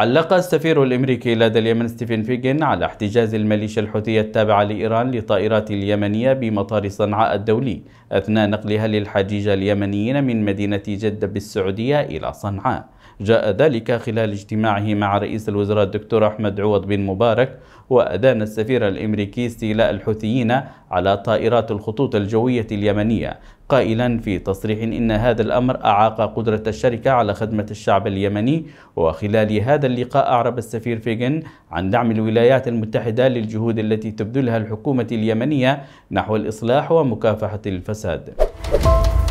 علق السفير الامريكي لدى اليمن ستيفن فيجن على احتجاز الميليشيا الحوثيه التابعه لايران لطائرات اليمنيه بمطار صنعاء الدولي اثناء نقلها للحجيج اليمنيين من مدينه جده بالسعوديه الى صنعاء. جاء ذلك خلال اجتماعه مع رئيس الوزراء الدكتور احمد عوض بن مبارك وأدان السفير الأمريكي استيلاء الحوثيين على طائرات الخطوط الجوية اليمنية قائلا في تصريح إن هذا الأمر أعاق قدرة الشركة على خدمة الشعب اليمني وخلال هذا اللقاء أعرب السفير فيغن عن دعم الولايات المتحدة للجهود التي تبذلها الحكومة اليمنية نحو الإصلاح ومكافحة الفساد